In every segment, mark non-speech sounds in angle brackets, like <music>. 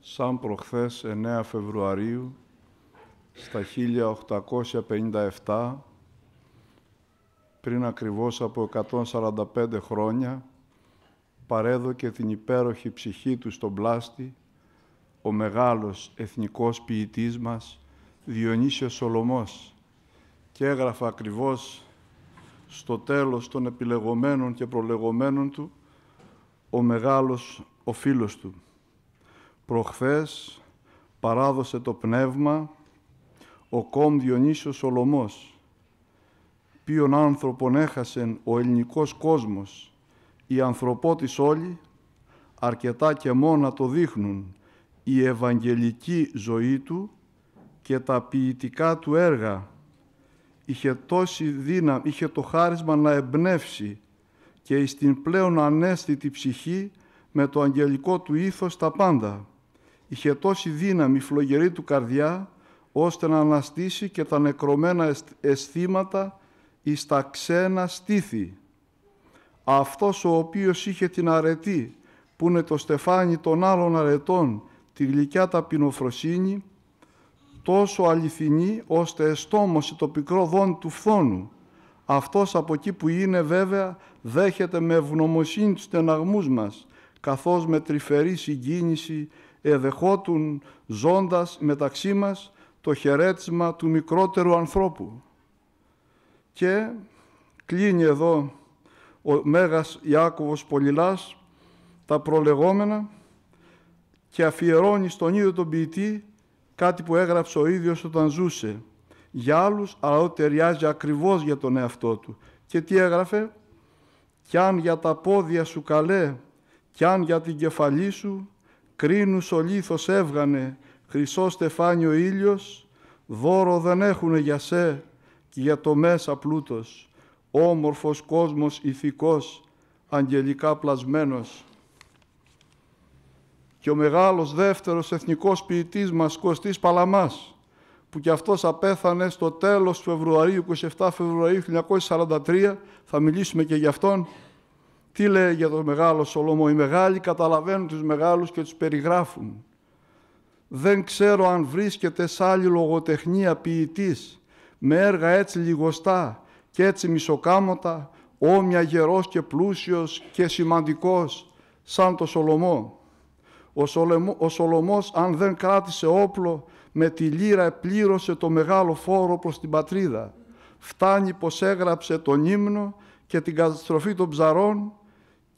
σαν προχθές 9 Φεβρουαρίου στα 1857, πριν ακριβώς από 145 χρόνια, παρέδωκε την υπέροχη ψυχή του στον πλάστη ο μεγάλος εθνικός ποιητής μας Διονύσιος Σολωμός και έγραφα ακριβώς στο τέλος των επιλεγωμένων και προλεγωμένων του ο μεγάλος ο φίλος του προχθές παράδοσε το πνεύμα ο κόμ Διονύσιος Σολωμός, ποιον άνθρωπον έχασεν ο ελληνικός κόσμος, η ανθρωπότης όλοι, αρκετά και μόνα το δείχνουν η ευαγγελική ζωή του και τα ποιητικά του έργα. Είχε τόση δύναμη, είχε το χάρισμα να εμπνεύσει και στην πλέον ανέστητη ψυχή με το αγγελικό του ήθος τα πάντα είχε τόση δύναμη φλογερή του καρδιά, ώστε να αναστήσει και τα νεκρωμένα αισθήματα εις τα ξένα στήθη. Αυτός ο οποίος είχε την αρετή, που είναι το στεφάνι των άλλων αρετών, τη γλυκιά ταπεινοφροσύνη, τόσο αληθινή, ώστε εστόμωσε το πικρό δόν του φθόνου. Αυτός από εκεί που είναι βέβαια δέχεται με ευγνωμοσύνη τους στεναγμούς μας, καθώς με τρυφερή συγκίνηση εδεχότουν ζώντας μεταξύ μας το χαιρέτημα του μικρότερου ανθρώπου. Και κλείνει εδώ ο Μέγας Ιάκωβος Πολυλάς τα προλεγόμενα και αφιερώνει στον ίδιο τον ποιητή κάτι που έγραψε ο ίδιος όταν ζούσε για άλλους, αλλά ότι ταιριάζει ακριβώς για τον εαυτό του. Και τι έγραφε «Κι αν για τα πόδια σου καλέ, κι αν για την κεφαλή σου, κρίνους ο λίθος έβγανε, χρυσό ο ήλιος, δώρο δεν έχουνε για σέ και για το μέσα πλούτος, όμορφος κόσμος ηθικός, αγγελικά πλασμένος. Και ο μεγάλος δεύτερος εθνικός ποιητής μας, Κωστής Παλαμάς, που κι αυτός απέθανε στο τέλος του Φεβρουαρίου, 27 Φεβρουαρίου 1943, θα μιλήσουμε και γι' αυτόν, τι λέει για τον μεγάλο Σολομό. Οι μεγάλοι καταλαβαίνουν τους μεγάλους και τους περιγράφουν. Δεν ξέρω αν βρίσκεται σ' άλλη λογοτεχνία ποιητής με έργα έτσι λιγοστά και έτσι μισοκάμωτα, όμοια γερός και πλούσιος και σημαντικός, σαν το Σολομό. Ο, Σολεμό, Σολομός, αν δεν κράτησε όπλο, με τη λύρα πλήρωσε το μεγάλο φόρο προς την πατρίδα. Φτάνει πως έγραψε τον ύμνο και την καταστροφή των ψαρών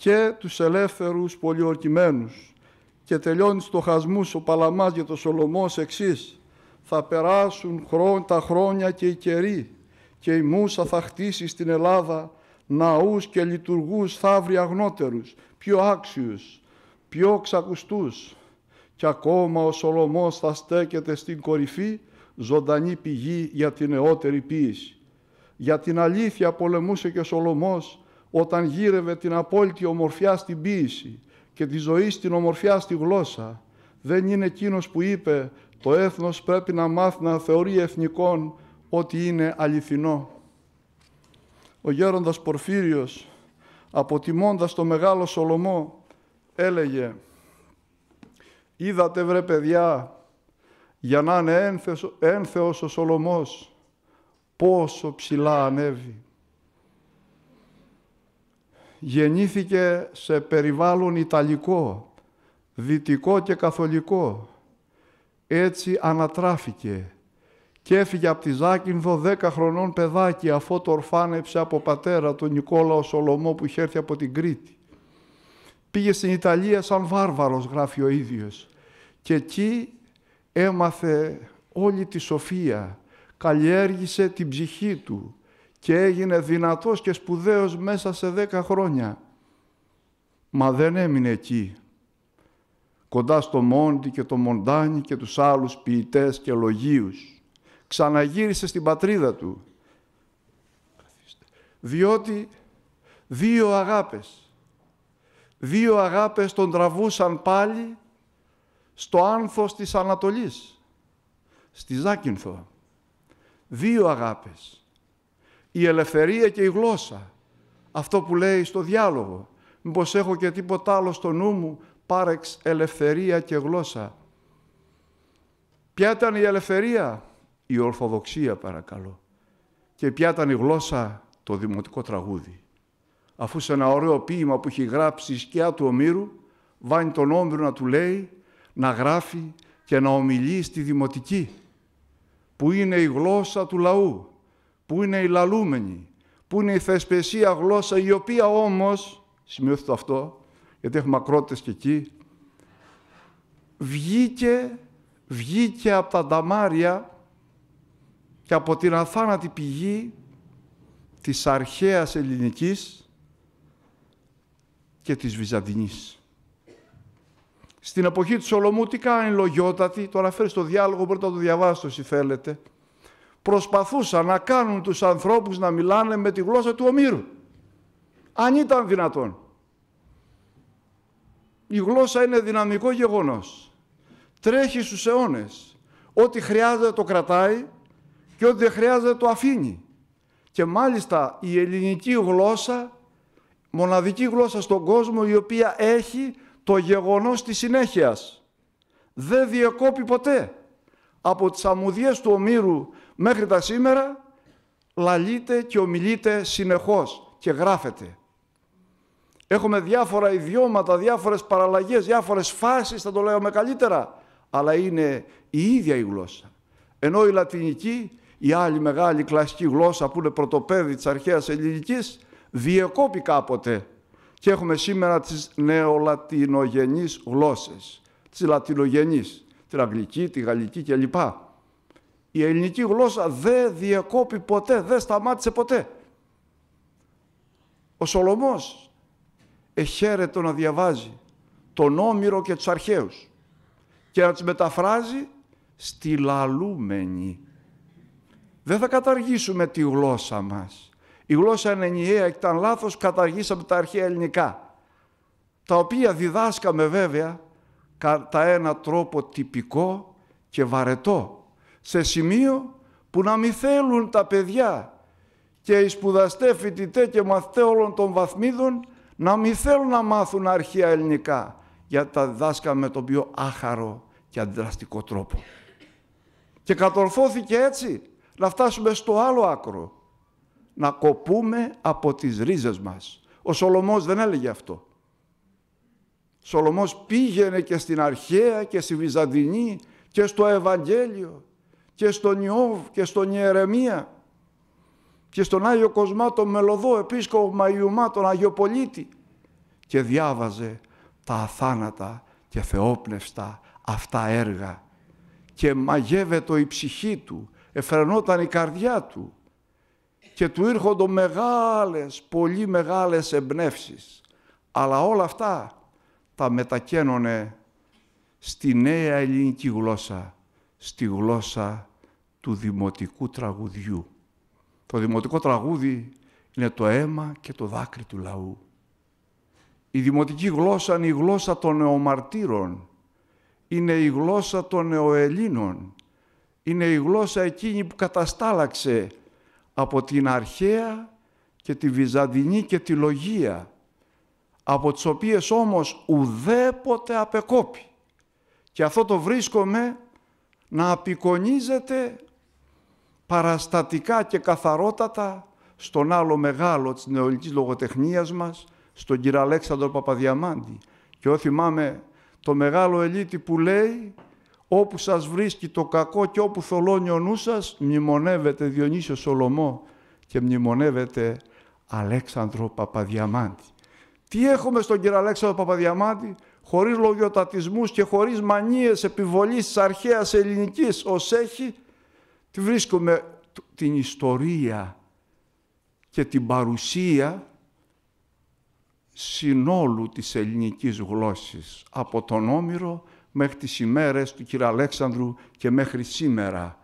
και τους ελεύθερους πολιορκημένους. Και τελειώνει στο χασμούς ο Παλαμάς για το Σολομός εξής. Θα περάσουν τα χρόνια και οι καιροί και η Μούσα θα χτίσει στην Ελλάδα ναούς και λειτουργούς βρει αγνότερους, πιο άξιους, πιο ξακουστούς. Και ακόμα ο Σολομός θα στέκεται στην κορυφή, ζωντανή πηγή για την νεότερη ποιήση. Για την αλήθεια πολεμούσε και ο Σολομός, όταν γύρευε την απόλυτη ομορφιά στην ποίηση και τη ζωή στην ομορφιά στη γλώσσα, δεν είναι εκείνος που είπε «Το έθνος πρέπει να μάθει να θεωρεί εθνικών ότι είναι αληθινό». Ο γέροντας Πορφύριος, αποτιμώντας το μεγάλο Σολομό, έλεγε «Είδατε βρε παιδιά, για να είναι ένθεος ο Σολομός, πόσο ψηλά ανέβει» γεννήθηκε σε περιβάλλον ιταλικό, δυτικό και καθολικό. Έτσι ανατράφηκε και έφυγε από τη Ζάκυνθο δέκα χρονών παιδάκι αφού το ορφάνεψε από πατέρα του Νικόλαο Σολομό που είχε έρθει από την Κρήτη. Πήγε στην Ιταλία σαν βάρβαρος γράφει ο ίδιος και εκεί έμαθε όλη τη σοφία, καλλιέργησε την ψυχή του, και έγινε δυνατός και σπουδαίος μέσα σε δέκα χρόνια. Μα δεν έμεινε εκεί. Κοντά στο Μόντι και το Μοντάνι και τους άλλους ποιητές και λογίους. Ξαναγύρισε στην πατρίδα του. Διότι δύο αγάπες, δύο αγάπες τον τραβούσαν πάλι στο άνθος της Ανατολής, στη Ζάκυνθο. Δύο αγάπες η ελευθερία και η γλώσσα. Αυτό που λέει στο διάλογο. Μήπως έχω και τίποτα άλλο στο νου μου, πάρεξ ελευθερία και γλώσσα. Ποια ήταν η ελευθερία, η ορθοδοξία παρακαλώ. Και ποια ήταν η γλώσσα, το δημοτικό τραγούδι. Αφού σε ένα ωραίο ποίημα που έχει γράψει η σκιά του Ομήρου, βάνει τον Όμηρο να του λέει, να γράφει και να ομιλεί στη δημοτική, που είναι η γλώσσα του λαού Πού είναι η λαλούμενη, πού είναι η θεσπεσία γλώσσα, η οποία όμως, σημειώθηκε το αυτό, γιατί έχουμε ακρότητες και εκεί, βγήκε, βγήκε από τα νταμάρια και από την αθάνατη πηγή της αρχαίας ελληνικής και της Βυζαντινής. Στην εποχή του Σολομού τι κάνει λογιότατη, το αναφέρει στο διάλογο, μπορείτε να το διαβάσετε όσοι θέλετε, προσπαθούσαν να κάνουν τους ανθρώπους να μιλάνε με τη γλώσσα του ομήρου. Αν ήταν δυνατόν. Η γλώσσα είναι δυναμικό γεγονός. Τρέχει στους αιώνες. Ό,τι χρειάζεται το κρατάει και ό,τι δεν χρειάζεται το αφήνει. Και μάλιστα η ελληνική γλώσσα, μοναδική γλώσσα στον κόσμο η οποία έχει το γεγονός της συνέχειας. Δεν διεκόπη ποτέ. Από τις αμμουδιές του Ομήρου μέχρι τα σήμερα λαλείται και ομιλείται συνεχώς και γράφεται. Έχουμε διάφορα ιδιώματα, διάφορες παραλλαγές, διάφορες φάσεις, θα το με καλύτερα, αλλά είναι η ίδια η γλώσσα. Ενώ η λατινική, η άλλη μεγάλη κλασική γλώσσα που είναι πρωτοπέδι της αρχαίας ελληνικής, διεκόπη κάποτε και έχουμε σήμερα τις νεολατινογενείς γλώσσες, τις λατινογενείς, την αγγλική, τη γαλλική κλπ. Η ελληνική γλώσσα δεν διακόπει ποτέ, δεν σταμάτησε ποτέ. Ο Σολομός εχαίρετο να διαβάζει τον Όμηρο και τους αρχαίους και να τους μεταφράζει στη λαλούμενη. Δεν θα καταργήσουμε τη γλώσσα μας. Η γλώσσα είναι ενιαία και ήταν λάθος, καταργήσαμε τα αρχαία ελληνικά, τα οποία διδάσκαμε βέβαια κατά ένα τρόπο τυπικό και βαρετό σε σημείο που να μην θέλουν τα παιδιά και οι σπουδαστέ φοιτητέ και μαθητέ όλων των βαθμίδων να μην θέλουν να μάθουν αρχαία ελληνικά γιατί τα διδάσκαμε με τον πιο άχαρο και αντιδραστικό τρόπο. Και κατορθώθηκε έτσι να φτάσουμε στο άλλο άκρο, να κοπούμε από τις ρίζες μας. Ο Σολομός δεν έλεγε αυτό. Σολομός πήγαινε και στην αρχαία και στη Βυζαντινή και στο Ευαγγέλιο και στον Ιώβ και στον Ιερεμία και στον Άγιο Κοσμά τον Μελωδό, επίσκοπο Μαϊουμά, τον Αγιοπολίτη και διάβαζε τα αθάνατα και θεόπνευστα αυτά έργα και μαγεύεται η ψυχή του, εφρενόταν η καρδιά του και του ήρχονται μεγάλες, πολύ μεγάλες εμπνεύσεις. Αλλά όλα αυτά τα μετακαίνωνε στη νέα ελληνική γλώσσα, στη γλώσσα του δημοτικού τραγουδιού. Το δημοτικό τραγούδι είναι το αίμα και το δάκρυ του λαού. Η δημοτική γλώσσα είναι η γλώσσα των νεομαρτύρων, είναι η γλώσσα των νεοελλήνων, είναι η γλώσσα εκείνη που καταστάλαξε από την αρχαία και τη Βυζαντινή και τη Λογία, από τις οποίες όμως ουδέποτε απεκόπη. Και αυτό το βρίσκομαι να απεικονίζεται παραστατικά και καθαρότατα στον άλλο μεγάλο της νεολικής λογοτεχνίας μας, στον κύριο Αλέξανδρο Παπαδιαμάντη. Και όχι θυμάμαι το μεγάλο ελίτη που λέει «Όπου σας βρίσκει το κακό και όπου θολώνει ο νους σας, μνημονεύεται Διονύσιος Σολομό και μνημονεύεται Αλέξανδρο Παπαδιαμάντη». Τι έχουμε στον κύριο Αλέξανδρο Παπαδιαμάντη, χωρίς λογιοτατισμούς και χωρίς μανίες επιβολής της αρχαίας ελληνικής ως έχει, βρίσκουμε την ιστορία και την παρουσία συνόλου της ελληνικής γλώσσης από τον Όμηρο μέχρι τις ημέρες του Κυρ Αλέξανδρου και μέχρι σήμερα.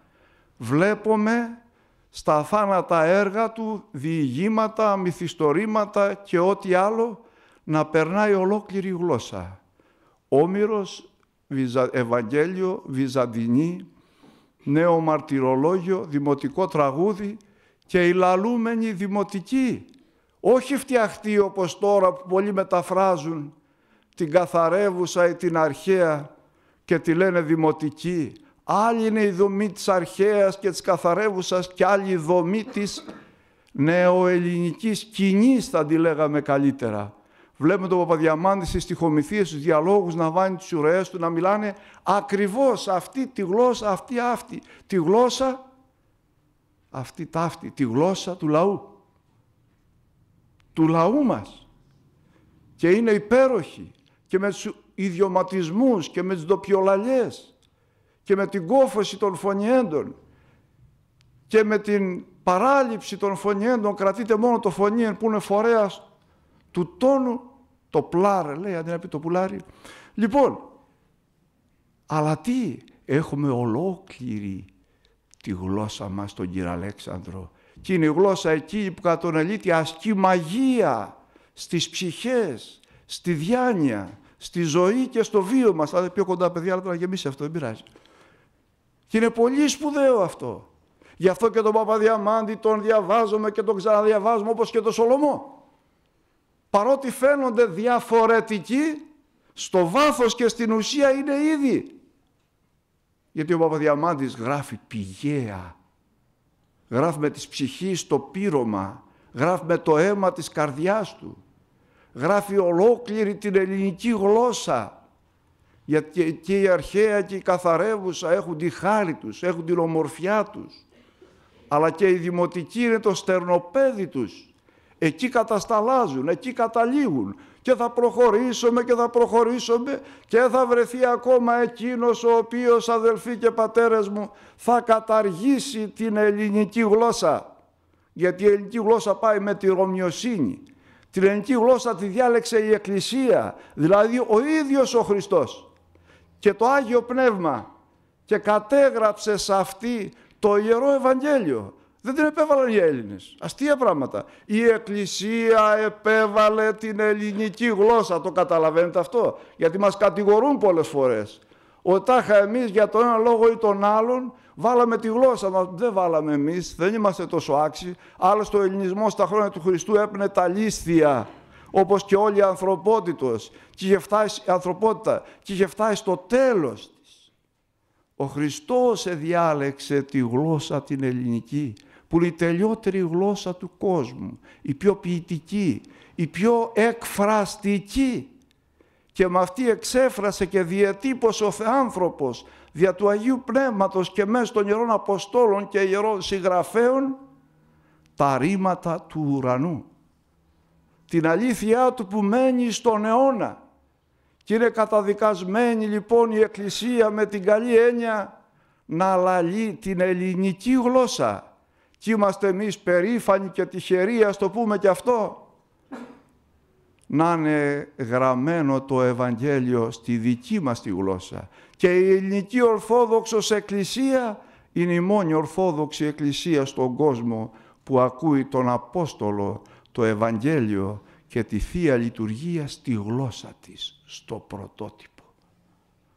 Βλέπουμε στα θάνατα έργα του διηγήματα, μυθιστορήματα και ό,τι άλλο να περνάει ολόκληρη γλώσσα. Όμηρος, Ευαγγέλιο, Βυζαντινή, νέο μαρτυρολόγιο, δημοτικό τραγούδι και η λαλούμενη δημοτική. Όχι φτιαχτεί όπως τώρα που πολλοί μεταφράζουν την καθαρεύουσα ή την αρχαία και τη λένε δημοτική. Άλλη είναι η δομή της αρχαίας και της καθαρεύουσας και άλλη η δομή της νεοελληνικής κοινής θα τη λέγαμε καλύτερα. Βλέπουμε τον Παπαδιαμάντη στις τυχομηθίε, στους διαλόγους να βάνει τις ουρές του, να μιλάνε ακριβώς αυτή τη γλώσσα, αυτή αυτή, τη γλώσσα, αυτή ταύτη, τη γλώσσα του λαού. Του λαού μας. Και είναι υπέροχη και με τους ιδιωματισμούς και με τις ντοπιολαλιές και με την κόφωση των φωνιέντων και με την παράληψη των φωνιέντων κρατείται μόνο το φωνίεν που είναι φορέας του τόνου το πλάρε λέει, αντί να πει το πουλάρι. Λοιπόν, αλλά τι, έχουμε ολόκληρη τη γλώσσα μας τον κύριο Αλέξανδρο και είναι η γλώσσα εκεί που κατά τον αλήτη ασκεί μαγεία στις ψυχές, στη διάνοια, στη ζωή και στο βίο μας. Θα πιο κοντά παιδιά, αλλά τώρα γεμίσει αυτό, δεν πειράζει. Και είναι πολύ σπουδαίο αυτό. Γι' αυτό και τον Παπαδιαμάντη τον διαβάζουμε και τον ξαναδιαβάζουμε όπως και τον Σολομό παρότι φαίνονται διαφορετικοί, στο βάθος και στην ουσία είναι ήδη. Γιατί ο Παπαδιαμάντης γράφει πηγαία. Γράφει με της ψυχής το πύρωμα. Γράφει με το αίμα της καρδιάς του. Γράφει ολόκληρη την ελληνική γλώσσα. Γιατί και η αρχαία και η καθαρεύουσα έχουν τη χάρη τους, έχουν την ομορφιά τους. Αλλά και η δημοτική είναι το στερνοπέδι τους. Εκεί κατασταλάζουν, εκεί καταλήγουν και θα προχωρήσουμε και θα προχωρήσουμε και θα βρεθεί ακόμα εκείνος ο οποίος αδελφοί και πατέρες μου θα καταργήσει την ελληνική γλώσσα γιατί η ελληνική γλώσσα πάει με τη Ρωμιοσύνη. Την ελληνική γλώσσα τη διάλεξε η Εκκλησία, δηλαδή ο ίδιος ο Χριστός και το Άγιο Πνεύμα και κατέγραψε σε αυτή το Ιερό Ευαγγέλιο δεν την επέβαλαν οι Έλληνες. Αστεία πράγματα. Η Εκκλησία επέβαλε την ελληνική γλώσσα. Το καταλαβαίνετε αυτό. Γιατί μας κατηγορούν πολλές φορές. Ο Τάχα εμείς για τον ένα λόγο ή τον άλλον βάλαμε τη γλώσσα. Δεν βάλαμε εμείς. Δεν είμαστε τόσο άξιοι. Άλλωστε ο ελληνισμός στα χρόνια του Χριστού έπαιρνε τα λίστια όπως και όλη η τον αλλον βαλαμε τη γλωσσα δεν βαλαμε εμει δεν ειμαστε τοσο αξιοι αλλωστε ο ελληνισμο στα χρονια του χριστου επαιρνε τα λιστια όπω και είχε φτάσει, η και είχε φτάσει στο τέλος της. Ο Χριστός εδιάλεξε τη γλώσσα την ελληνική πολυτελειότερη γλώσσα του κόσμου, η πιο ποιητική, η πιο εκφραστική. Και με αυτή εξέφρασε και διατύπωσε ο Θεάνθρωπος δια του Αγίου Πνεύματος και μέσα των Ιερών Αποστόλων και Ιερών Συγγραφέων τα ρήματα του ουρανού. Την αλήθειά του που μένει στον αιώνα. Και είναι καταδικασμένη λοιπόν η Εκκλησία με την καλή έννοια να λαλεί την ελληνική γλώσσα και είμαστε εμείς περήφανοι και τυχεροί, ας το πούμε και αυτό. Να είναι γραμμένο το Ευαγγέλιο στη δική μας τη γλώσσα. Και η ελληνική Ορθόδοξος Εκκλησία είναι η μόνη Ορθόδοξη Εκκλησία στον κόσμο που ακούει τον Απόστολο, το Ευαγγέλιο και τη Θεία Λειτουργία στη γλώσσα της, στο πρωτότυπο.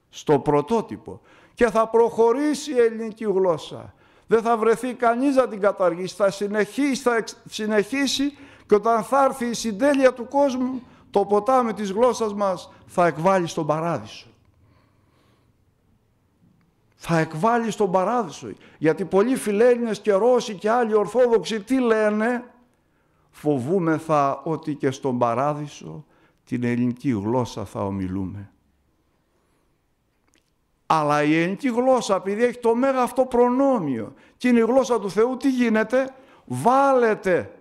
Στο πρωτότυπο. Και θα προχωρήσει η ελληνική γλώσσα δεν θα βρεθεί κανείς να την καταργήσει, θα συνεχίσει, θα συνεχίσει και όταν θα έρθει η συντέλεια του κόσμου, το ποτάμι της γλώσσας μας θα εκβάλει στον παράδεισο. Θα εκβάλει στον παράδεισο. Γιατί πολλοί φιλέλληνες και Ρώσοι και άλλοι Ορθόδοξοι τι λένε. Φοβούμεθα ότι και στον παράδεισο την ελληνική γλώσσα θα ομιλούμε. Αλλά η ελληνική γλώσσα, επειδή έχει το μέγα αυτό προνόμιο και είναι η γλώσσα του Θεού, τι γίνεται, βάλετε.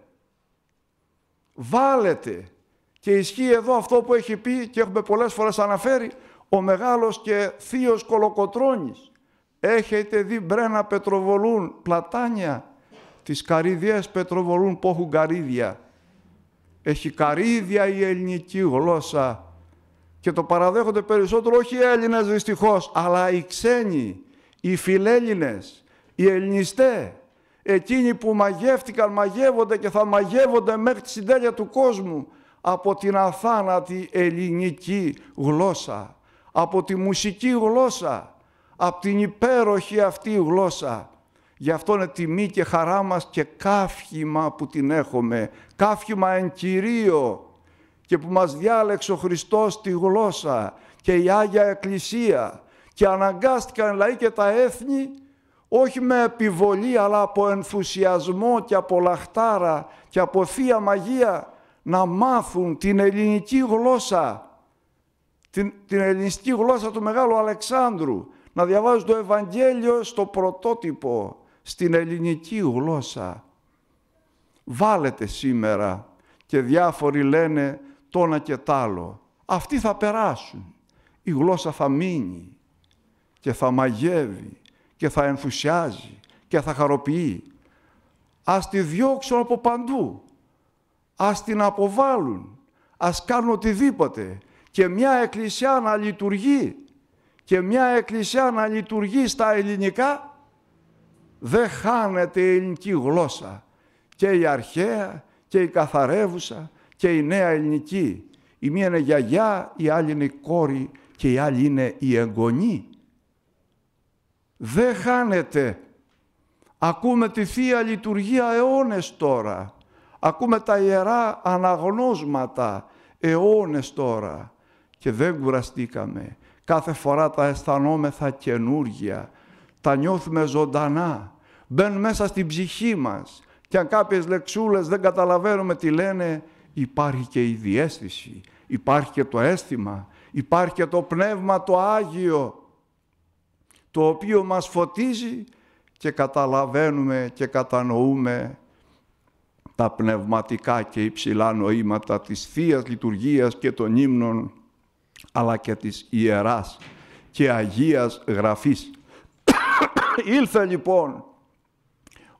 Βάλετε. Και ισχύει εδώ αυτό που έχει πει και έχουμε πολλές φορές αναφέρει, ο μεγάλος και θείος Κολοκοτρώνης. Έχετε δει μπρένα πετροβολούν πλατάνια, τις καρύδιες πετροβολούν που έχουν καρύδια. Έχει καρύδια η ελληνική γλώσσα και το παραδέχονται περισσότερο όχι οι Έλληνες δυστυχώς, αλλά οι ξένοι, οι φιλέλληνες, οι Ελληνιστέ, εκείνοι που μαγεύτηκαν, μαγεύονται και θα μαγεύονται μέχρι τη συντέλεια του κόσμου από την αθάνατη ελληνική γλώσσα, από τη μουσική γλώσσα, από την υπέροχη αυτή γλώσσα. Γι' αυτό είναι τιμή και χαρά μας και κάφημα που την έχουμε, κάφημα εν κυρίω και που μας διάλεξε ο Χριστός τη γλώσσα και η Άγια Εκκλησία και αναγκάστηκαν λαοί και τα έθνη όχι με επιβολή αλλά από ενθουσιασμό και από λαχτάρα και από θεία μαγεία να μάθουν την ελληνική γλώσσα, την, την ελληνική γλώσσα του Μεγάλου Αλεξάνδρου, να διαβάζουν το Ευαγγέλιο στο πρωτότυπο, στην ελληνική γλώσσα. Βάλετε σήμερα και διάφοροι λένε τόνα και τ' άλλο. Αυτοί θα περάσουν. Η γλώσσα θα μείνει και θα μαγεύει και θα ενθουσιάζει και θα χαροποιεί. Ας τη διώξουν από παντού. Ας την αποβάλουν. Ας κάνουν οτιδήποτε. Και μια εκκλησιά να λειτουργεί. Και μια εκκλησιά να λειτουργεί στα ελληνικά. Δεν χάνεται η ελληνική γλώσσα. Και η αρχαία και η καθαρεύουσα και η νέα ελληνική. Η μία είναι γιαγιά, η άλλη είναι η κόρη και η άλλη είναι η εγγονή. Δεν χάνεται. Ακούμε τη Θεία Λειτουργία αιώνες τώρα. Ακούμε τα Ιερά Αναγνώσματα αιώνες τώρα. Και δεν κουραστήκαμε. Κάθε φορά τα αισθανόμεθα καινούργια. Τα νιώθουμε ζωντανά. Μπαίνουν μέσα στην ψυχή μας. Και αν κάποιες λεξούλες δεν καταλαβαίνουμε τι λένε, υπάρχει και η διέστηση, υπάρχει και το αίσθημα, υπάρχει και το Πνεύμα το Άγιο, το οποίο μας φωτίζει και καταλαβαίνουμε και κατανοούμε τα πνευματικά και υψηλά νοήματα της Θείας Λειτουργίας και των ύμνων, αλλά και της Ιεράς και Αγίας Γραφής. <coughs> Ήλθε λοιπόν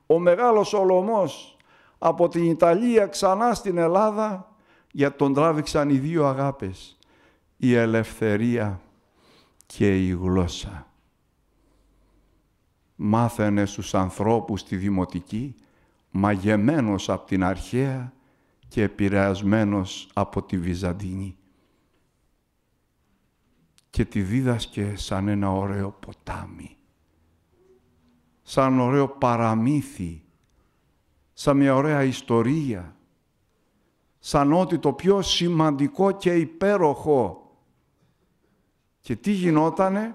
ο Μεγάλος Σολωμός από την Ιταλία ξανά στην Ελλάδα για τον τράβηξαν οι δύο αγάπες, η ελευθερία και η γλώσσα. Μάθαινε στους ανθρώπους τη δημοτική, μαγεμένος από την αρχαία και επηρεασμένος από τη Βυζαντινή και τη δίδασκε σαν ένα ωραίο ποτάμι, σαν ωραίο παραμύθι σαν μια ωραία ιστορία, σαν ότι το πιο σημαντικό και υπέροχο. Και τι γινότανε,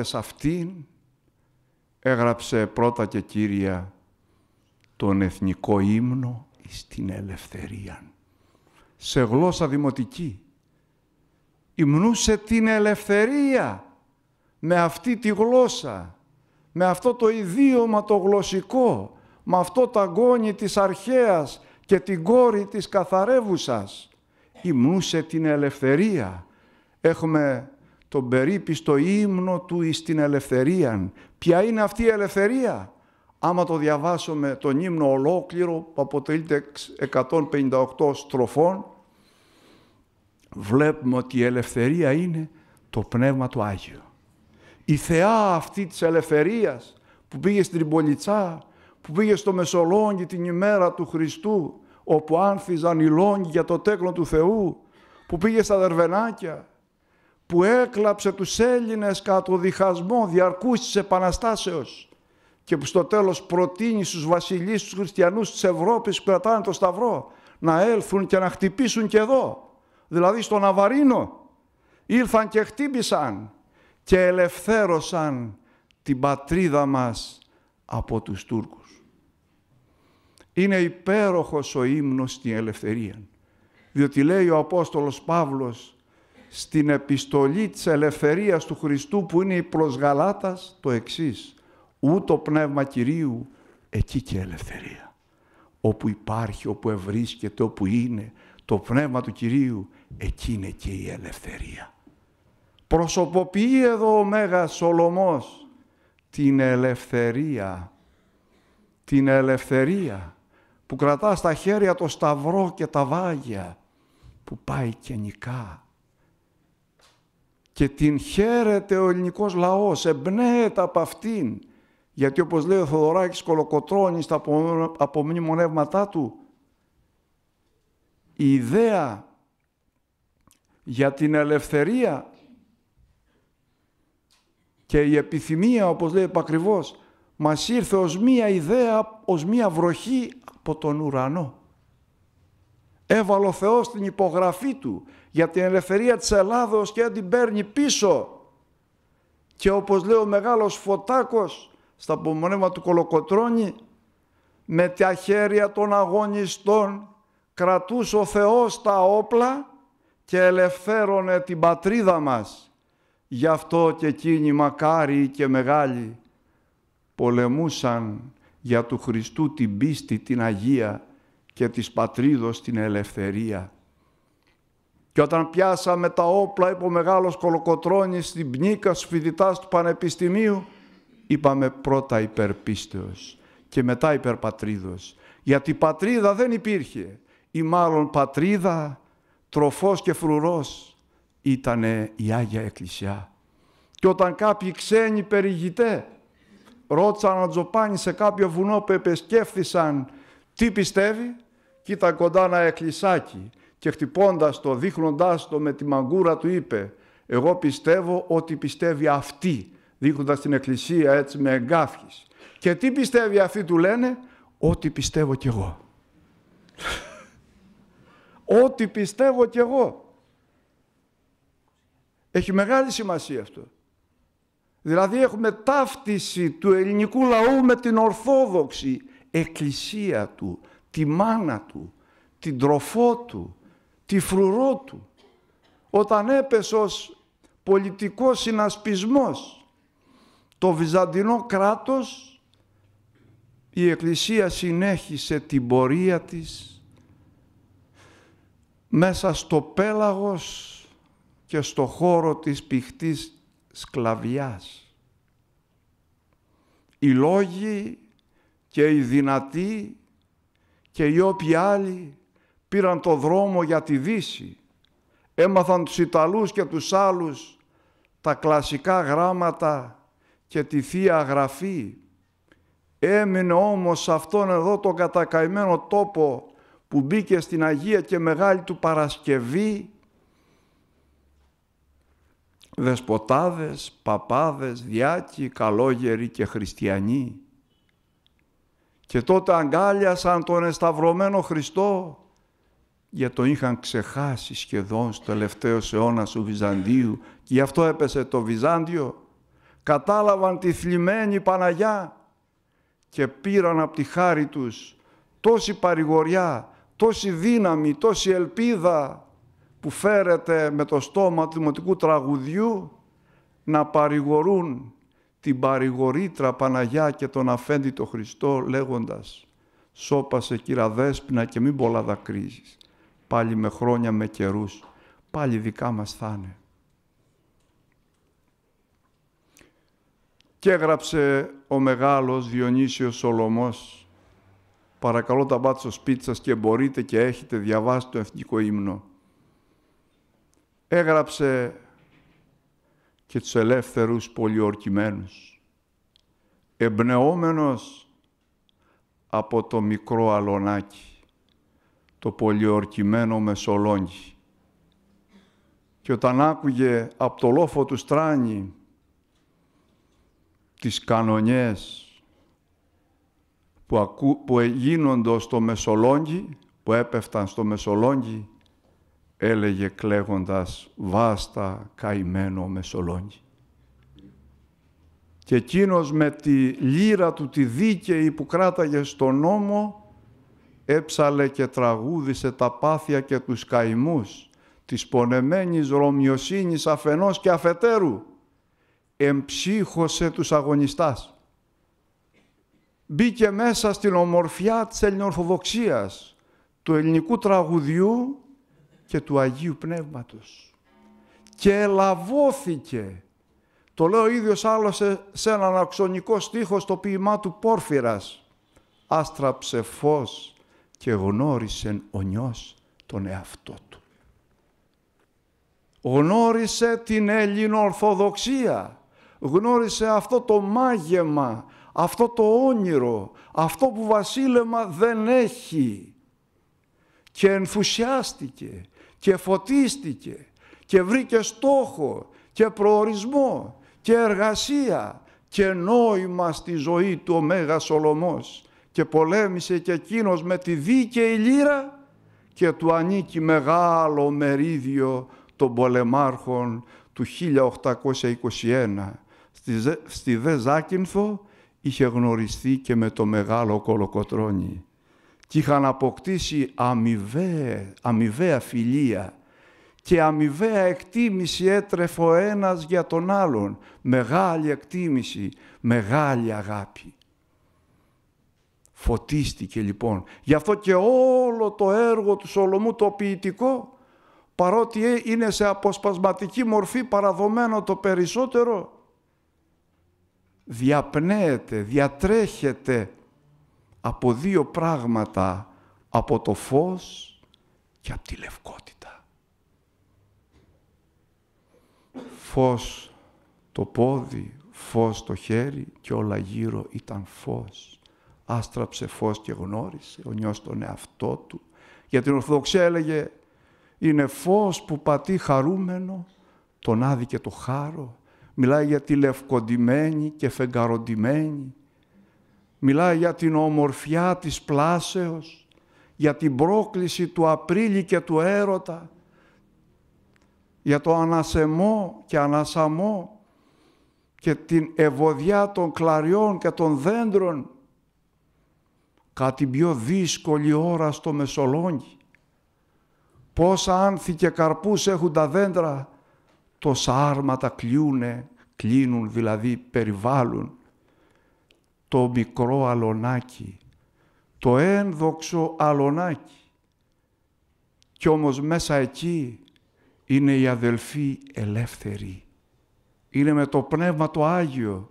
σε αυτήν, έγραψε πρώτα και κύρια τον εθνικό ύμνο στην ελευθερία. Σε γλώσσα δημοτική. Υμνούσε την ελευθερία με αυτή τη γλώσσα, με αυτό το ιδίωμα το γλωσσικό, με αυτό τα γόνι της αρχαίας και την κόρη της καθαρεύουσας. Υμνούσε την ελευθερία. Έχουμε τον περίπιστο ύμνο του εις την ελευθερία. Ποια είναι αυτή η ελευθερία. Άμα το διαβάσουμε τον ύμνο ολόκληρο που αποτελείται 158 στροφών, βλέπουμε ότι η ελευθερία είναι το Πνεύμα του Άγιο. Η θεά αυτή της ελευθερίας που πήγε στην Τριμπολιτσά που πήγε στο Μεσολόγγι την ημέρα του Χριστού, όπου άνθιζαν οι λόγοι για το τέκνο του Θεού, που πήγε στα Δερβενάκια, που έκλαψε τους Έλληνες κατά το διχασμό διαρκούς της Επαναστάσεως και που στο τέλος προτείνει στους βασιλείς, στους χριστιανούς της Ευρώπης που κρατάνε το Σταυρό να έλθουν και να χτυπήσουν και εδώ, δηλαδή στον Αβαρίνο. ήλθαν και χτύπησαν και ελευθέρωσαν την πατρίδα μας από τους Τούρκους. Είναι υπέροχος ο ύμνος στην ελευθερία. Διότι λέει ο Απόστολος Παύλος στην επιστολή της ελευθερίας του Χριστού που είναι η προσγαλάτας το εξής. το πνεύμα Κυρίου, εκεί και ελευθερία. Όπου υπάρχει, όπου ευρίσκεται, όπου είναι το πνεύμα του Κυρίου, εκεί είναι και η ελευθερία. Προσωποποιεί εδώ ο Μέγας Σολωμός την ελευθερία. Την ελευθερία που κρατά στα χέρια το σταυρό και τα βάγια, που πάει και νικά. Και την χαίρεται ο ελληνικός λαός, εμπνέεται από αυτήν, γιατί όπως λέει ο Θοδωράκης κολοκοτρώνει στα απομνημονεύματά του, η ιδέα για την ελευθερία και η επιθυμία, όπως λέει επακριβώς, μας ήρθε ως μία ιδέα, ως μία βροχή από τον ουρανό. Έβαλε ο Θεός την υπογραφή Του για την ελευθερία της Ελλάδος και την παίρνει πίσω. Και όπως λέει ο μεγάλος Φωτάκος στα απομονέμα του Κολοκοτρώνη, με τα χέρια των αγωνιστών κρατούσε ο Θεός τα όπλα και ελευθέρωνε την πατρίδα μας. Γι' αυτό και εκείνοι μακάρι και μεγάλοι πολεμούσαν για του Χριστού την πίστη, την Αγία και της πατρίδος την ελευθερία. Και όταν πιάσαμε τα όπλα, είπε ο μεγάλος Κολοκοτρώνης, στην πνίκα φοιτητάς του Πανεπιστημίου, είπαμε πρώτα υπερπίστεως και μετά υπερπατρίδος. Γιατί πατρίδα δεν υπήρχε ή μάλλον πατρίδα, τροφός και φρουρός ήτανε η Άγια Εκκλησιά. Και όταν κάποιοι ξένοι περιηγητέ ρώτησαν ο τζοπάνει σε κάποιο βουνό που επεσκέφθησαν τι πιστεύει και ήταν κοντά ένα εκκλησάκι και χτυπώντας το, δείχνοντάς το με τη μαγκούρα του είπε «Εγώ πιστεύω ότι πιστεύει αυτή», δείχνοντας την εκκλησία έτσι με εγκάφης. Και τι πιστεύει αυτή του λένε «Ό,τι πιστεύω κι εγώ». <laughs> «Ό,τι πιστεύω κι εγώ». Έχει μεγάλη σημασία αυτό. Δηλαδή έχουμε ταύτιση του ελληνικού λαού με την Ορθόδοξη εκκλησία του, τη μάνα του, την τροφό του, τη φρουρό του. Όταν έπεσε ως πολιτικός συνασπισμός το Βυζαντινό κράτος, η Εκκλησία συνέχισε την πορεία της μέσα στο πέλαγος και στο χώρο της πηχτής σκλαβιάς. Οι λόγοι και οι δυνατοί και οι όποιοι άλλοι πήραν το δρόμο για τη Δύση. Έμαθαν τους Ιταλούς και τους άλλους τα κλασικά γράμματα και τη Θεία Γραφή. Έμεινε όμως σε αυτόν εδώ τον κατακαημένο τόπο που μπήκε στην Αγία και Μεγάλη του Παρασκευή δεσποτάδες, παπάδες, διάκοι, καλόγεροι και χριστιανοί. Και τότε αγκάλιασαν τον εσταυρωμένο Χριστό, γιατί τον είχαν ξεχάσει σχεδόν στο τελευταίο αιώνα του Βυζαντίου και γι' αυτό έπεσε το Βυζάντιο. Κατάλαβαν τη θλιμμένη Παναγιά και πήραν από τη χάρη τους τόση παρηγοριά, τόση δύναμη, τόση ελπίδα, που φέρεται με το στόμα του δημοτικού τραγουδιού να παρηγορούν την παρηγορήτρα Παναγιά και τον αφέντη το Χριστό λέγοντας «Σώπασε κύρα Δέσποινα και μην πολλά δακρύζεις, πάλι με χρόνια με καιρούς, πάλι δικά μας θα είναι». Και έγραψε ο μεγάλος Διονύσιος Σολωμός «Παρακαλώ τα μπάτσο στο σπίτι σας και μπορείτε και έχετε διαβάσει το εθνικό ύμνο» έγραψε και τους ελεύθερους πολιορκημένους, εμπνεόμενος από το μικρό αλωνάκι, το πολιορκημένο Μεσολόγγι. Και όταν άκουγε από το λόφο του στράνι τις κανονιές που, ακού, που γίνονται στο Μεσολόγγι, που έπεφταν στο Μεσολόγγι, έλεγε κλαίγοντας «Βάστα καημένο Μεσολόγγι». Και εκείνος με τη λύρα του τη δίκαιη που κράταγε στον νόμο έψαλε και τραγούδισε τα πάθια και τους καημούς της πονεμένης ρομιοσύνης αφενός και αφετέρου. Εμψύχωσε τους αγωνιστάς. Μπήκε μέσα στην ομορφιά της ελληνοορθοδοξίας, του ελληνικού τραγουδιού και του Αγίου Πνεύματος. Και ελαβώθηκε. Το λέω ο ίδιος άλλος σε έναν αξονικό στίχο στο ποίημά του Πόρφυρας. Άστραψε φως και γνώρισε ο νιός τον εαυτό του. Γνώρισε την Ορθοδοξία Γνώρισε αυτό το μάγεμα, αυτό το όνειρο, αυτό που βασίλεμα δεν έχει. Και ενθουσιάστηκε και φωτίστηκε και βρήκε στόχο και προορισμό και εργασία και νόημα στη ζωή του ο Μέγας Σολομός και πολέμησε και εκείνος με τη δίκαιη λύρα και του ανήκει μεγάλο μερίδιο των πολεμάρχων του 1821. Στη, Δε Ζάκυνθο είχε γνωριστεί και με το μεγάλο Κολοκοτρώνη και είχαν αποκτήσει αμοιβαία, φιλία και αμοιβαία εκτίμηση έτρεφο ο ένας για τον άλλον. Μεγάλη εκτίμηση, μεγάλη αγάπη. Φωτίστηκε λοιπόν. Γι' αυτό και όλο το έργο του Σολομού το ποιητικό, παρότι ε, είναι σε αποσπασματική μορφή παραδομένο το περισσότερο, διαπνέεται, διατρέχεται από δύο πράγματα, από το φως και από τη λευκότητα. Φως το πόδι, φως το χέρι και όλα γύρω ήταν φως. Άστραψε φως και γνώρισε ο νιός τον εαυτό του. Για την Ορθοδοξία έλεγε είναι φως που πατεί χαρούμενο τον άδει και το χάρο. Μιλάει για τη λευκοντημένη και φεγγαροντημένη Μιλάει για την ομορφιά της πλάσεως, για την πρόκληση του Απρίλη και του έρωτα, για το ανασεμό και ανασαμό και την ευωδιά των κλαριών και των δέντρων. Κάτι πιο δύσκολη ώρα στο Μεσολόγγι. Πόσα άνθη και καρπούς έχουν τα δέντρα, τόσα άρματα κλείουνε, κλείνουν δηλαδή, περιβάλλουν το μικρό αλωνάκι, το ένδοξο αλωνάκι. Κι όμως μέσα εκεί είναι οι αδελφοί ελεύθεροι. Είναι με το Πνεύμα το Άγιο.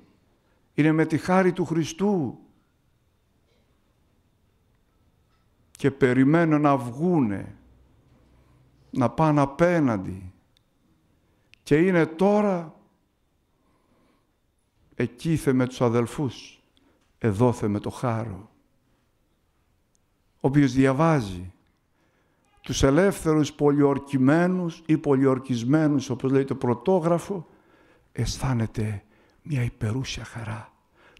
Είναι με τη χάρη του Χριστού. Και περιμένουν να βγούνε, να πάνε απέναντι. Και είναι τώρα εκεί με τους αδελφούς εδόθε με το χάρο. Όποιος διαβάζει τους ελεύθερους πολιορκημένους ή πολιορκισμένους, όπως λέει το πρωτόγραφο, αισθάνεται μια υπερούσια χαρά.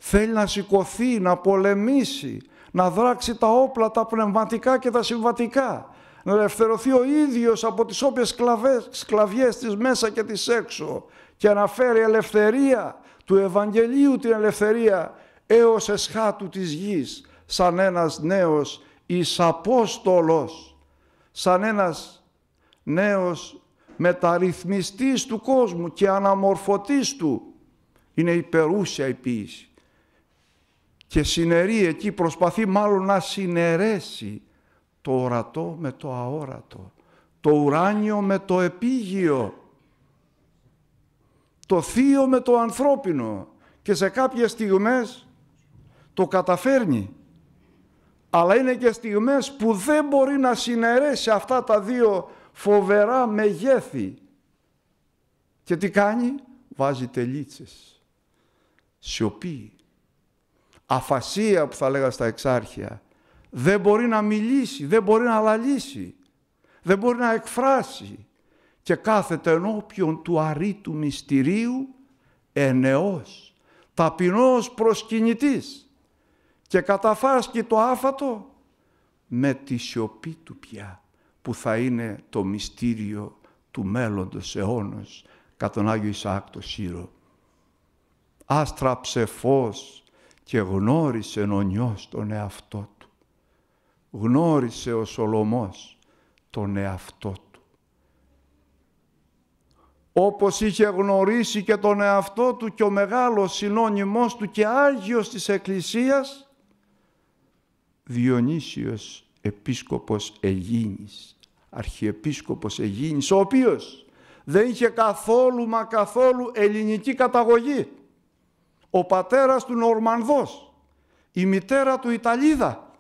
Θέλει να σηκωθεί, να πολεμήσει, να δράξει τα όπλα, τα πνευματικά και τα συμβατικά, να ελευθερωθεί ο ίδιος από τις όποιες σκλαβές, σκλαβιές της μέσα και της έξω και να φέρει ελευθερία του Ευαγγελίου την ελευθερία έως εσχάτου της γης σαν ένας νέος εισαπόστολος, σαν ένας νέος μεταρρυθμιστής του κόσμου και αναμορφωτής του. Είναι υπερούσια η ποιήση. Και συνερεί εκεί, προσπαθεί μάλλον να συνερέσει το ορατό με το αόρατο, το ουράνιο με το επίγειο, το θείο με το ανθρώπινο. Και σε κάποιες στιγμές το καταφέρνει. Αλλά είναι και στιγμές που δεν μπορεί να συνερέσει αυτά τα δύο φοβερά μεγέθη. Και τι κάνει, βάζει τελίτσες, σιωπή, αφασία που θα λέγα στα εξάρχεια. Δεν μπορεί να μιλήσει, δεν μπορεί να λαλήσει, δεν μπορεί να εκφράσει. Και κάθεται ενώπιον του αρήτου μυστηρίου ενεός, ταπεινός προσκυνητής και καταφάσκει το άφατο με τη σιωπή του πια που θα είναι το μυστήριο του μέλλοντος αιώνος κατά τον Άγιο Ισαάκ το Σύρο. Άστραψε φως και γνώρισε ο τον εαυτό του. Γνώρισε ο Σολομός τον εαυτό του. Όπως είχε γνωρίσει και τον εαυτό του και ο μεγάλος συνώνυμός του και Άγιος της Εκκλησίας, Διονύσιος επίσκοπος Αιγίνης, αρχιεπίσκοπος Αιγίνης, ο οποίος δεν είχε καθόλου μα καθόλου ελληνική καταγωγή. Ο πατέρας του Νορμανδός, η μητέρα του Ιταλίδα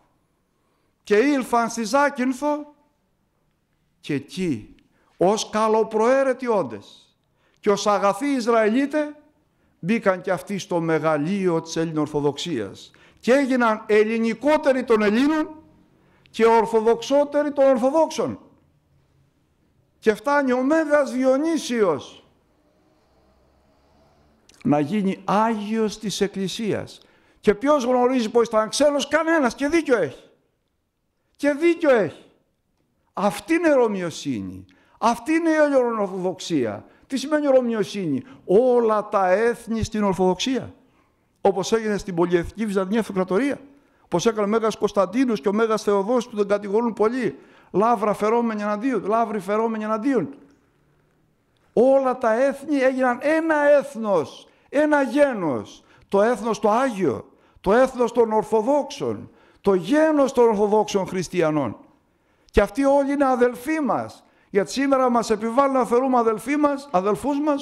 και ήλφαν στη Ζάκυνθο και εκεί ως καλοπροαίρετοι όντες και ως αγαθοί Ισραηλίτε μπήκαν και αυτοί στο μεγαλείο της Ελληνορθοδοξίας και έγιναν ελληνικότεροι των Ελλήνων και ορθοδοξότεροι των Ορθοδόξων. Και φτάνει ο Μέγας Διονύσιος να γίνει Άγιος της Εκκλησίας. Και ποιος γνωρίζει πως ήταν ξένος, κανένας και δίκιο έχει. Και δίκιο έχει. Αυτή είναι η Ρωμιοσύνη. Αυτή είναι η Ορθοδοξία. Τι σημαίνει Ρωμιοσύνη. Όλα τα έθνη στην Ορθοδοξία όπως έγινε στην πολιεθνική Βυζαντινή Αυτοκρατορία. Όπω έκανε ο Μέγας Κωνσταντίνος και ο Μέγας Θεόδό που τον κατηγορούν πολλοί. Λαύρα φερόμενοι εναντίον, λαύροι φερόμενοι εναντίον. Όλα τα έθνη έγιναν ένα έθνος, ένα γένος. Το έθνος το Άγιο, το έθνος των Ορθοδόξων, το γένος των Ορθοδόξων Χριστιανών. Και αυτοί όλοι είναι αδελφοί μας. Γιατί σήμερα μας επιβάλλουν να θεωρούμε αδελφοί μας, αδελφούς μας,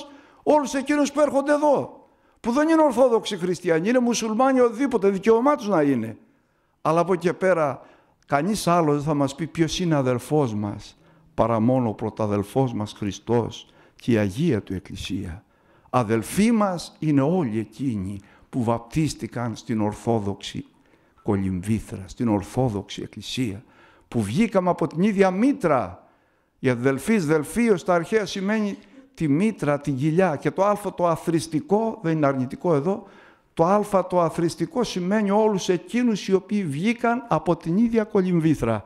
όλους εκείνους που έρχονται εδώ που δεν είναι Ορθόδοξοι Χριστιανοί, είναι Μουσουλμάνοι οδήποτε δικαιωμά να είναι. Αλλά από εκεί πέρα κανείς άλλος δεν θα μας πει ποιος είναι αδελφός μας παρά μόνο ο πρωταδελφός μας Χριστός και η Αγία του Εκκλησία. Αδελφοί μας είναι όλοι εκείνοι που βαπτίστηκαν στην Ορθόδοξη Κολυμβήθρα, στην Ορθόδοξη Εκκλησία, που βγήκαμε από την ίδια μήτρα. Η αδελφής δελφίος στα αρχαία σημαίνει τη μήτρα, την γυλιά και το α το αθρηστικό, δεν είναι αρνητικό εδώ, το α το αθρηστικό σημαίνει όλους εκείνους οι οποίοι βγήκαν από την ίδια κολυμβήθρα.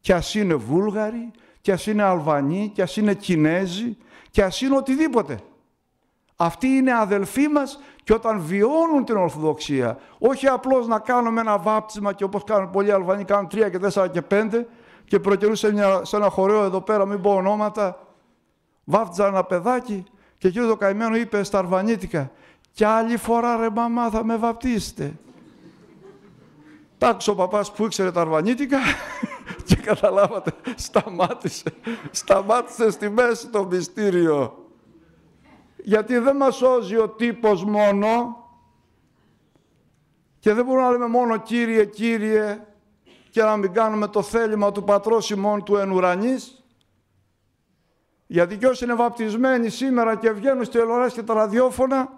Κι ας είναι Βούλγαροι, κι ας είναι Αλβανοί, κι ας είναι Κινέζοι, κι ας είναι οτιδήποτε. Αυτοί είναι αδελφοί μας και όταν βιώνουν την Ορθοδοξία, όχι απλώς να κάνουμε ένα βάπτισμα και όπως κάνουν πολλοί Αλβανοί, κάνουν τρία και τέσσερα και πέντε και προκαιρούν σε, ένα χωρέο εδώ πέρα, μην πω ονόματα, βάφτιζα ένα παιδάκι και εκείνο το καημένο είπε στα αρβανίτικα «Κι άλλη φορά ρε μαμά θα με βαπτίσετε». τάξω ο παπάς που ήξερε τα αρβανίτικα <laughs> και καταλάβατε, σταμάτησε, σταμάτησε στη μέση το μυστήριο. Γιατί δεν μας σώζει ο τύπος μόνο και δεν μπορούμε να λέμε μόνο «Κύριε, Κύριε» και να μην κάνουμε το θέλημα του Πατρός ημών του εν ουρανής. Γιατί και όσοι είναι βαπτισμένοι σήμερα και βγαίνουν στη τηλεοράσει και τα ραδιόφωνα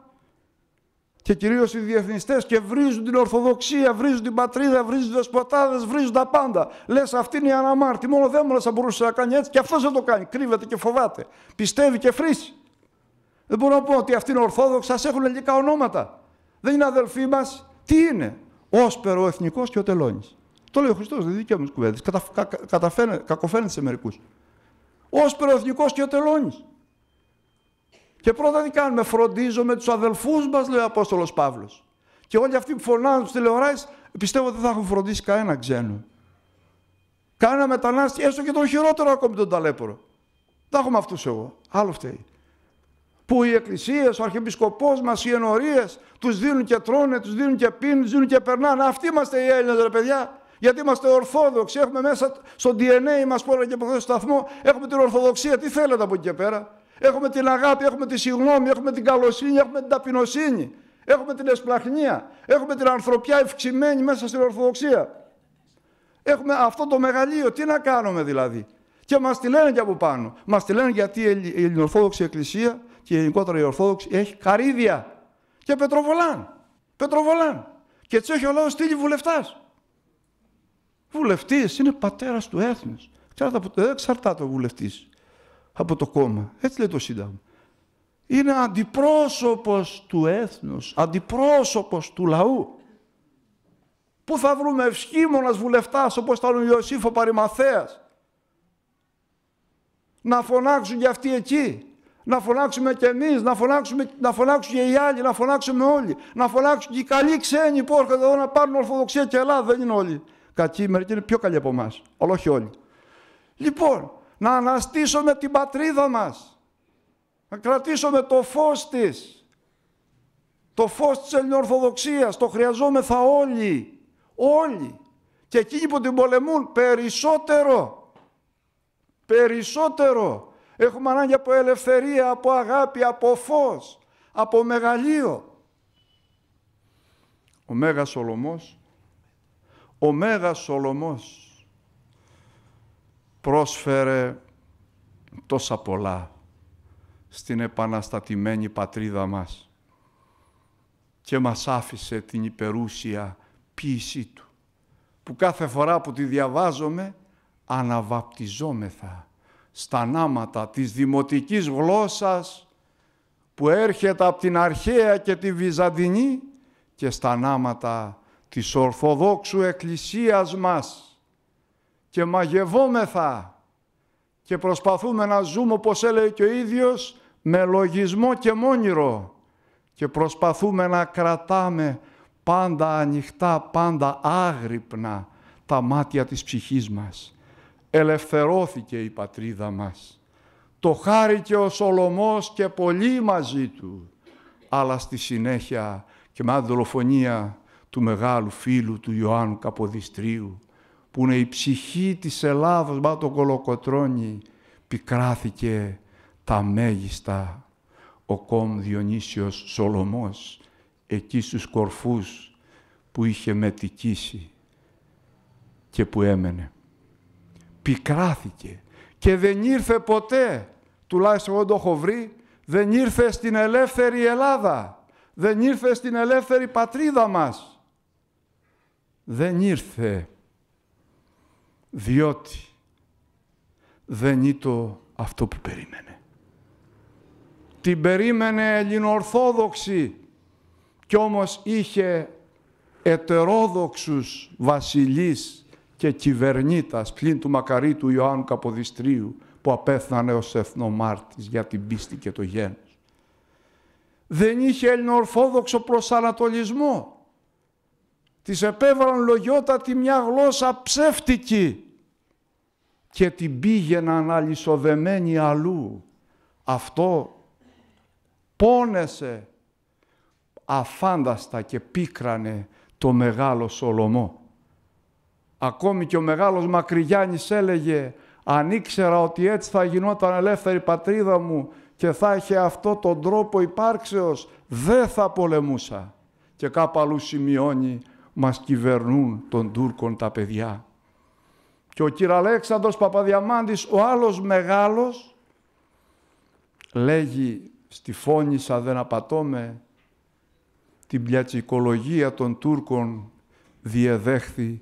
και κυρίως οι διεθνιστές και βρίζουν την Ορθοδοξία, βρίζουν την πατρίδα, βρίζουν τις δεσποτάδες, βρίζουν τα πάντα. Λες αυτή είναι η αναμάρτη, μόνο δαίμονας θα μπορούσε να κάνει έτσι και αυτός δεν το κάνει, κρύβεται και φοβάται. Πιστεύει και φρύσει. Δεν μπορώ να πω ότι αυτοί είναι Ορθόδοξοι, σας έχουν ελληνικά ονόματα. Δεν είναι αδελφοί μας. Τι είναι. Όσπερο, ο εθνικός και ο τελώνης. Το λέει ο Χριστός, δεν δικαίωμες κουβέντες. κακοφαίνεται σε μερικούς ως προεθνικό και ο τελώνης. Και πρώτα τι κάνουμε, φροντίζουμε τους αδελφούς μας, λέει ο Απόστολος Παύλος. Και όλοι αυτοί που φωνάζουν στους τηλεοράσεις, πιστεύω ότι δεν θα έχουν φροντίσει κανένα ξένο. Κανένα μετανάστη, έστω και τον χειρότερο ακόμη τον ταλέπορο. Τα έχουμε αυτούς εγώ. Άλλο φταίει. Που οι εκκλησίες, ο αρχιεπισκοπός μας, οι ενορίες, τους δίνουν και τρώνε, τους δίνουν και πίνουν, τους δίνουν και περνάνε. Αυτοί είμαστε οι Έλληνες, ρε παιδιά. Γιατί είμαστε Ορθόδοξοι, έχουμε μέσα στο DNA μας που και από αυτό το σταθμό, έχουμε την Ορθοδοξία. Τι θέλετε από εκεί και πέρα. Έχουμε την αγάπη, έχουμε τη συγγνώμη, έχουμε την καλοσύνη, έχουμε την ταπεινοσύνη. Έχουμε την εσπλαχνία. Έχουμε την ανθρωπιά ευξημένη μέσα στην Ορθοδοξία. Έχουμε αυτό το μεγαλείο. Τι να κάνουμε δηλαδή. Και μας τη λένε και από πάνω. Μας τη λένε γιατί η Ελληνοορθόδοξη Εκκλησία και γενικότερα η Ορθόδοξη έχει καρύδια. Και πετροβολάν. Πετροβολάν. Και έτσι έχει ο λαός στείλει βουλευτάς. Βουλευτής είναι πατέρας του έθνους. δεν εξαρτάται ο βουλευτής από το κόμμα. Έτσι λέει το Σύνταγμα. Είναι αντιπρόσωπος του έθνους, αντιπρόσωπος του λαού. Πού θα βρούμε ευσχήμονας βουλευτάς όπως ήταν ο Ιωσήφ ο Να φωνάξουν και αυτοί εκεί. Να φωνάξουμε κι εμείς, να, φωνάξουμε, να φωνάξουν και οι άλλοι, να φωνάξουμε όλοι. Να φωνάξουν και οι καλοί ξένοι που έρχονται εδώ να πάρουν Ορθοδοξία και Ελλάδα, δεν είναι όλοι. Κακοί μερικοί είναι πιο καλοί από εμάς, αλλά όχι όλοι. Λοιπόν, να αναστήσουμε την πατρίδα μας. Να κρατήσουμε το φως της. Το φως της Ελληνοορθοδοξίας. Το χρειαζόμεθα όλοι. Όλοι. Και εκείνοι που την πολεμούν περισσότερο. Περισσότερο. Έχουμε ανάγκη από ελευθερία, από αγάπη, από φως, από μεγαλείο. Ο Μέγας Σολωμός ο Μέγας Σολομός πρόσφερε τόσα πολλά στην επαναστατημένη πατρίδα μας και μας άφησε την υπερούσια ποίησή του που κάθε φορά που τη διαβάζομαι αναβαπτιζόμεθα στα νάματα της δημοτικής γλώσσας που έρχεται από την αρχαία και τη Βυζαντινή και στα νάματα της Ορθοδόξου Εκκλησίας μας και μαγευόμεθα και προσπαθούμε να ζούμε όπως έλεγε και ο ίδιος με λογισμό και μόνιρο και προσπαθούμε να κρατάμε πάντα ανοιχτά, πάντα άγρυπνα τα μάτια της ψυχής μας. Ελευθερώθηκε η πατρίδα μας. Το χάρηκε ο Σολομός και πολλοί μαζί του. Αλλά στη συνέχεια και με δολοφονία του μεγάλου φίλου του Ιωάννου Καποδιστρίου, που είναι η ψυχή της Ελλάδος, μα το Κολοκοτρώνη, πικράθηκε τα μέγιστα. Ο κόμ Διονύσιος Σολωμός, εκεί στους κορφούς που είχε μετικήσει και που έμενε. Πικράθηκε και δεν ήρθε ποτέ, τουλάχιστον εγώ το έχω βρει, δεν ήρθε στην ελεύθερη Ελλάδα, δεν ήρθε στην ελεύθερη πατρίδα μας δεν ήρθε διότι δεν ήταν αυτό που περίμενε. Την περίμενε ελληνοορθόδοξη κι όμως είχε ετερόδοξους βασιλείς και κυβερνήτας πλην του μακαρίτου Ιωάννου Καποδιστρίου που απέθανε ως εθνομάρτης για την πίστη και το γένος. Δεν είχε ελληνοορθόδοξο προσανατολισμό της επέβαλαν λογιότατη μια γλώσσα ψεύτικη και την πήγαιναν αλυσοδεμένη αλλού. Αυτό πόνεσε αφάνταστα και πίκρανε το μεγάλο Σολομό. Ακόμη και ο μεγάλος Μακρυγιάννης έλεγε αν ήξερα ότι έτσι θα γινόταν ελεύθερη πατρίδα μου και θα είχε αυτό τον τρόπο υπάρξεως, δεν θα πολεμούσα. Και κάπου αλλού σημειώνει μας κυβερνούν των Τούρκων τα παιδιά. Και ο κύριο Αλέξανδρος Παπαδιαμάντης, ο άλλος μεγάλος, λέγει στη σαν δεν απατώμε, την πλιατσικολογία των Τούρκων διεδέχθη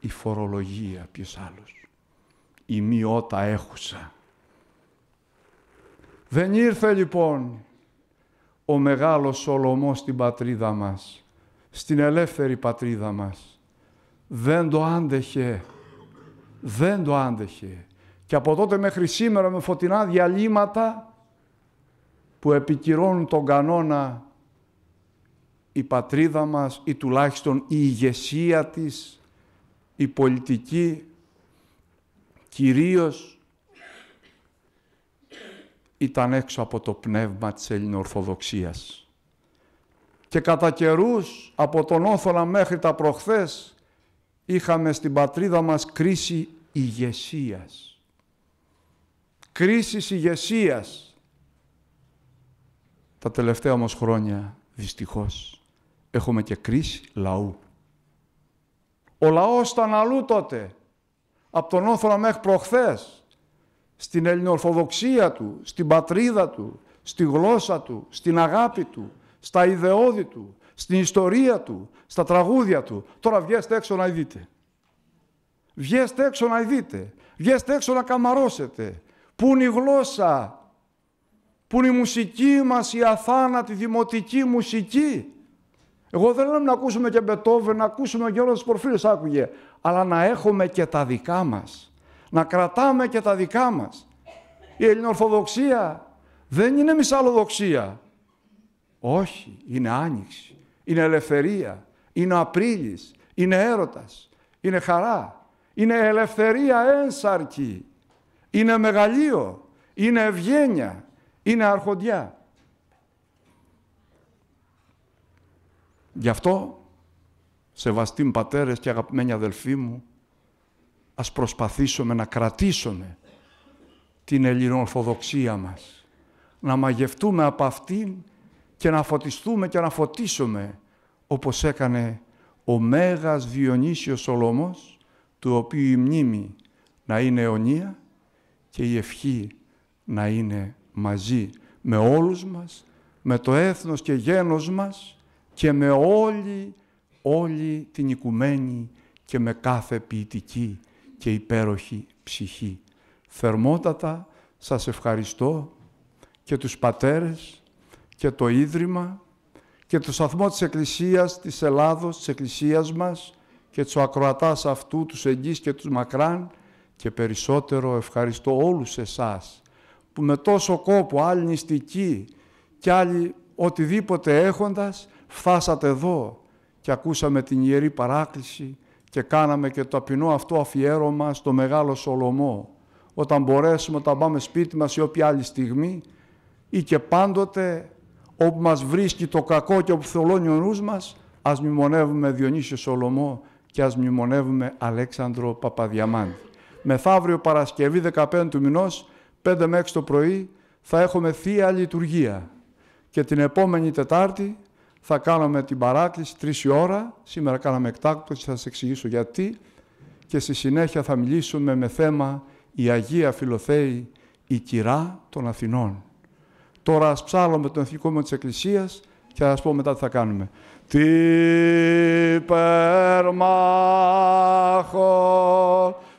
η φορολογία, ποιος άλλος. Η μειώτα έχουσα. Δεν ήρθε λοιπόν ο μεγάλος Σολωμός στην πατρίδα μας στην ελεύθερη πατρίδα μας. Δεν το άντεχε. Δεν το άντεχε. Και από τότε μέχρι σήμερα με φωτεινά διαλύματα που επικυρώνουν τον κανόνα η πατρίδα μας ή τουλάχιστον η ηγεσία της, η πολιτική, κυρίως ήταν έξω από το πνεύμα της Ελληνοορθοδοξίας και κατά καιρούς από τον Όθωνα μέχρι τα προχθές είχαμε στην πατρίδα μας κρίση ηγεσίας. Κρίση ηγεσίας. Τα τελευταία όμως χρόνια δυστυχώς έχουμε και κρίση λαού. Ο λαός ήταν αλλού τότε, από τον Όθωνα μέχρι προχθές, στην ελληνοορθοδοξία του, στην πατρίδα του, στη γλώσσα του, στην αγάπη του, στα ιδεώδη του, στην ιστορία του, στα τραγούδια του. Τώρα βγαίνετε έξω να δείτε, Βγαίνετε έξω να δείτε, Βγαίνετε έξω να καμαρώσετε. Πού είναι η γλώσσα. Πού είναι η μουσική μας, η αθάνατη δημοτική μουσική. Εγώ δεν λέω να ακούσουμε και Μπετόβεν, να ακούσουμε και όλο τους προφίλες, άκουγε. Αλλά να έχουμε και τα δικά μας. Να κρατάμε και τα δικά μας. Η ελληνοορθοδοξία δεν είναι μισάλλοδοξία. Όχι, είναι άνοιξη, είναι ελευθερία, είναι ο Απρίλης, είναι έρωτας, είναι χαρά, είναι ελευθερία ένσαρκη, είναι μεγαλείο, είναι ευγένεια, είναι αρχοντιά. Γι' αυτό, σεβαστοί πατέρες και αγαπημένοι αδελφοί μου, ας προσπαθήσουμε να κρατήσουμε την ελληνοορθοδοξία μας, να μαγευτούμε από αυτήν και να φωτιστούμε και να φωτίσουμε όπως έκανε ο Μέγας Διονύσιος Σολωμός του οποίου η μνήμη να είναι αιωνία και η ευχή να είναι μαζί με όλους μας, με το έθνος και γένος μας και με όλη, όλη την οικουμένη και με κάθε ποιητική και υπέροχη ψυχή. Θερμότατα σας ευχαριστώ και τους πατέρες και το Ίδρυμα και το σταθμό της Εκκλησίας της Ελλάδος, της Εκκλησίας μας και του ακροατάς αυτού, τους εγγύς και τους μακράν και περισσότερο ευχαριστώ όλους εσάς που με τόσο κόπο, άλλη νηστική και άλλη οτιδήποτε έχοντας φτάσατε εδώ και ακούσαμε την Ιερή Παράκληση και κάναμε και το ταπεινό αυτό αφιέρωμα στο Μεγάλο Σολομό. Όταν μπορέσουμε, όταν πάμε σπίτι μας ή όποια άλλη στιγμή ή και πάντοτε όπου μας βρίσκει το κακό και όπου θολώνει ο νους μας, ας μνημονεύουμε Διονύσιο Σολομό και ας μνημονεύουμε Αλέξανδρο Παπαδιαμάντη. Μεθαύριο Παρασκευή 15 του μηνός, 5 με 6 το πρωί, θα έχουμε Θεία Λειτουργία. Και την επόμενη Τετάρτη θα κάνουμε την παράκληση 3 ώρα. Σήμερα κάναμε εκτάκτο θα σας εξηγήσω γιατί. Και στη συνέχεια θα μιλήσουμε με θέμα «Η Αγία Φιλοθέη, η Κυρά των Αθηνών». Τώρα ας ψάλλουμε τον εθνικό μου της Εκκλησίας και ας πω μετά τι θα κάνουμε. Τι περμάχο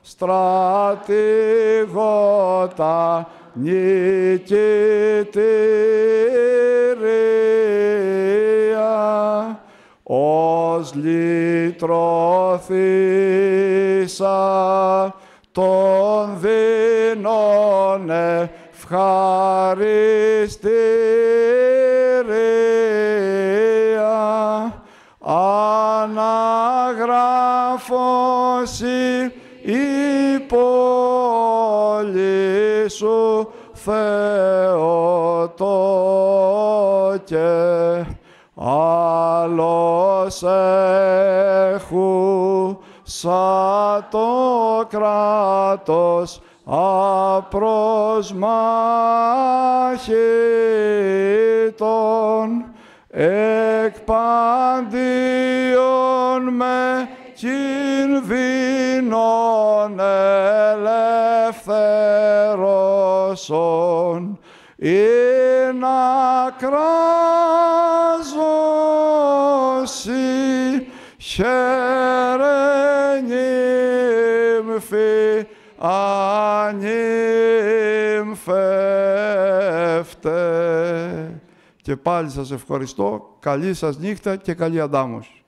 στρατηγότα νικητήρια ως λυτρωθήσα αριστερέα αναγράφωση η πόλη σου Θεοτόκε άλλος έχου σαν το κράτος απροσμάχητον εκ παντίων με κινδύνων ελευθερώσον ή να κράζωσι χαίρε Και πάλι σας ευχαριστώ. Καλή σας νύχτα και καλή αντάμωση.